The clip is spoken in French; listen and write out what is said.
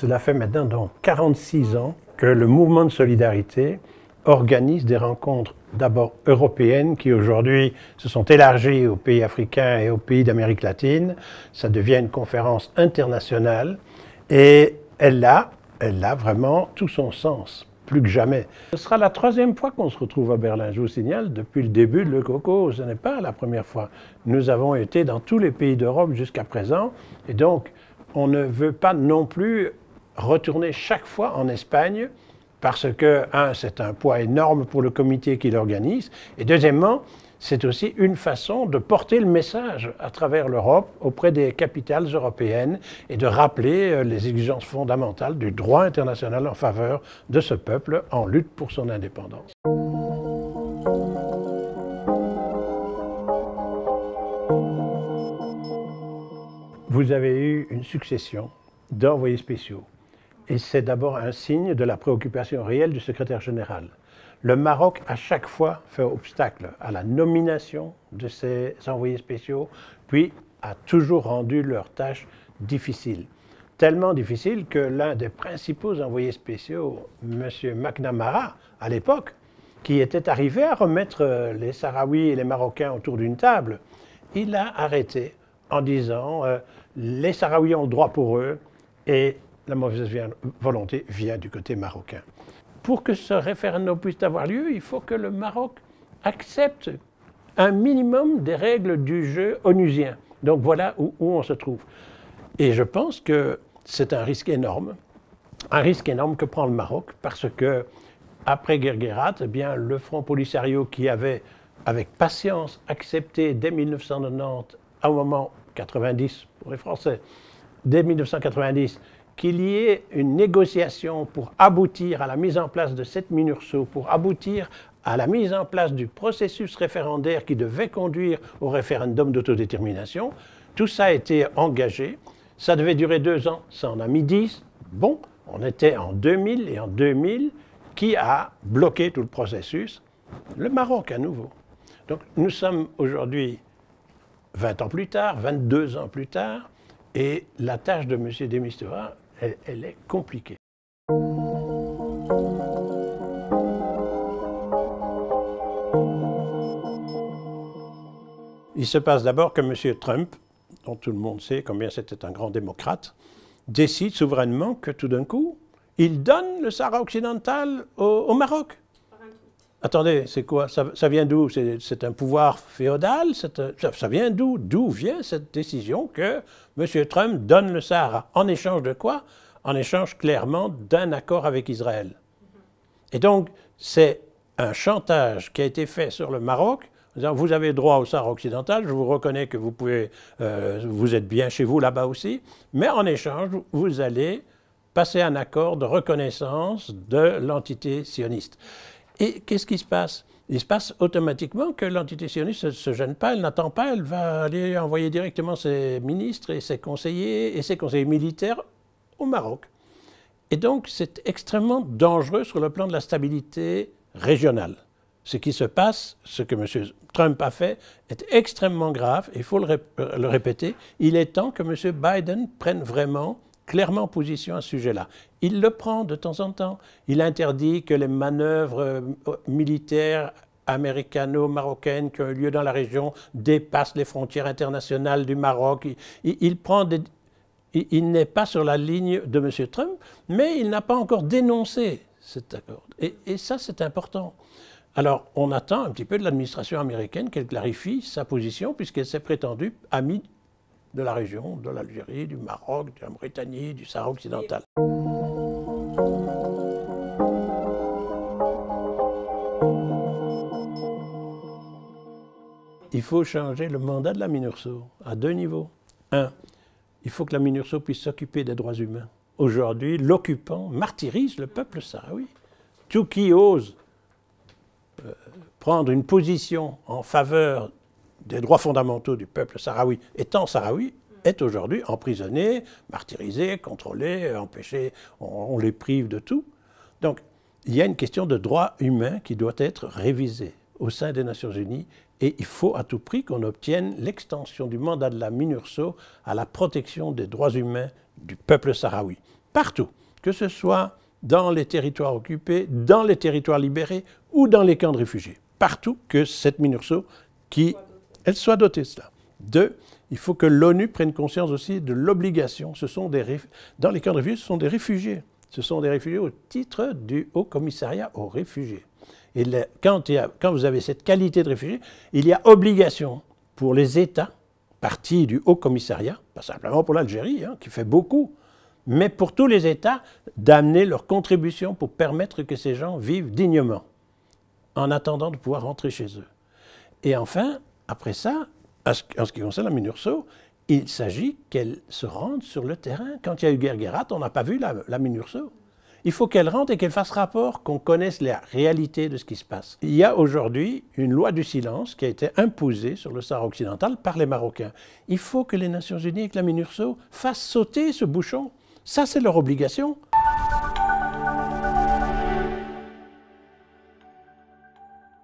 Cela fait maintenant donc 46 ans que le mouvement de solidarité organise des rencontres d'abord européennes qui aujourd'hui se sont élargies aux pays africains et aux pays d'Amérique latine. Ça devient une conférence internationale et elle a, elle a vraiment tout son sens, plus que jamais. Ce sera la troisième fois qu'on se retrouve à Berlin, je vous signale, depuis le début de Le Coco, ce n'est pas la première fois. Nous avons été dans tous les pays d'Europe jusqu'à présent et donc on ne veut pas non plus retourner chaque fois en Espagne parce que, un, c'est un poids énorme pour le comité qui l'organise, et deuxièmement, c'est aussi une façon de porter le message à travers l'Europe auprès des capitales européennes et de rappeler euh, les exigences fondamentales du droit international en faveur de ce peuple en lutte pour son indépendance. Vous avez eu une succession d'envoyés spéciaux et c'est d'abord un signe de la préoccupation réelle du secrétaire général. Le Maroc, à chaque fois, fait obstacle à la nomination de ses envoyés spéciaux, puis a toujours rendu leur tâche difficile. Tellement difficile que l'un des principaux envoyés spéciaux, M. McNamara, à l'époque, qui était arrivé à remettre euh, les Sahraouis et les Marocains autour d'une table, il a arrêté en disant euh, les Sahraouis ont le droit pour eux et la mauvaise volonté vient du côté marocain. Pour que ce référendum puisse avoir lieu, il faut que le Maroc accepte un minimum des règles du jeu onusien. Donc voilà où, on se trouve. Et je pense que c'est un risque énorme, un risque énorme que prend le Maroc, parce que après eh bien, le Front Polisario qui avait avec patience accepté dès 1990, à moment 90 pour les Français, dès 1990, qu'il y ait une négociation pour aboutir à la mise en place de cette MINURSO, pour aboutir à la mise en place du processus référendaire qui devait conduire au référendum d'autodétermination. Tout ça a été engagé. Ça devait durer deux ans, ça en a mis dix. Bon, on était en 2000 et en 2000, qui a bloqué tout le processus Le Maroc à nouveau. Donc nous sommes aujourd'hui 20 ans plus tard, 22 ans plus tard, et la tâche de M. Demistera elle, est compliquée. Il se passe d'abord que M. Trump, dont tout le monde sait combien c'était un grand démocrate, décide souverainement que tout d'un coup, il donne le Sahara occidental au Maroc. Attendez, c'est quoi ça, vient d'où c'est, un pouvoir féodal ça, vient d'où D'où vient cette décision que M. Trump donne le Sahara En échange de quoi En échange clairement d'un accord avec Israël. Et donc, c'est un chantage qui a été fait sur le Maroc Vous avez droit au Sahara occidental, je vous reconnais que vous, pouvez, euh, vous êtes bien chez vous là-bas aussi, mais en échange, vous allez passer un accord de reconnaissance de l'entité sioniste. Et qu'est-ce qui se passe Il se passe automatiquement que l'entité sioniste ne se gêne pas, elle n'attend pas, elle va aller envoyer directement ses ministres et ses conseillers et ses conseillers militaires au Maroc. Et donc c'est extrêmement dangereux sur le plan de la stabilité régionale. Ce qui se passe, ce que M. Trump a fait, est extrêmement grave, il faut le, répéter. Il est temps que M. Biden prenne vraiment clairement position à ce sujet-là. Il le prend de temps en temps. Il interdit que les manœuvres euh, militaires américano-marocaines qui ont eu lieu dans la région dépassent les frontières internationales du Maroc. Il, prend il, n'est pas sur la ligne de M. Trump, mais il n'a pas encore dénoncé cet accord. Et, et ça, c'est important. Alors, on attend un petit peu de l'administration américaine qu'elle clarifie sa position, puisqu'elle s'est prétendue amie de la région, de l'Algérie, du Maroc, de la Mauritanie, du Sahara occidental. Il faut changer le mandat de la MINURSO à deux niveaux. Un, il faut que la MINURSO puisse s'occuper des droits humains. Aujourd'hui, l'occupant martyrise le peuple sahraoui. Tout qui ose euh, prendre une position en faveur des droits fondamentaux du peuple sahraoui étant sahraoui, est aujourd'hui emprisonné, martyrisé, contrôlé, empêché, on, les prive de tout. Donc, il y a une question de droit humain qui doit être révisée au sein des Nations Unies et il faut à tout prix qu'on obtienne l'extension du mandat de la MINURSO à la protection des droits humains du peuple sahraoui. Partout, que ce soit dans les territoires occupés, dans les territoires libérés ou dans les camps de réfugiés. Partout que cette MINURSO qui elle soit dotée de cela. Deux, il faut que l'ONU prenne conscience aussi de l'obligation. Ce sont des dans les camps de réfugiés, ce sont des réfugiés. Ce sont des réfugiés au titre du Haut Commissariat aux réfugiés. Et quand, vous avez cette qualité de réfugié, il y a obligation pour les États, partie du Haut Commissariat, pas simplement pour l'Algérie, hein, qui fait beaucoup, mais pour tous les États, d'amener leur contribution pour permettre que ces gens vivent dignement, en attendant de pouvoir rentrer chez eux. Et enfin, après ça, en ce qui concerne la MINURSO, il s'agit qu'elle se rende sur le terrain. Quand il y a eu guerre Guerguerat, on n'a pas vu la, MINURSO. Il faut qu'elle rentre et qu'elle fasse rapport, qu'on connaisse la réalité de ce qui se passe. Il y a aujourd'hui une loi du silence qui a été imposée sur le Sahara occidental par les Marocains. Il faut que les Nations Unies et que la MINURSO fassent sauter ce bouchon. Ça, c'est leur obligation.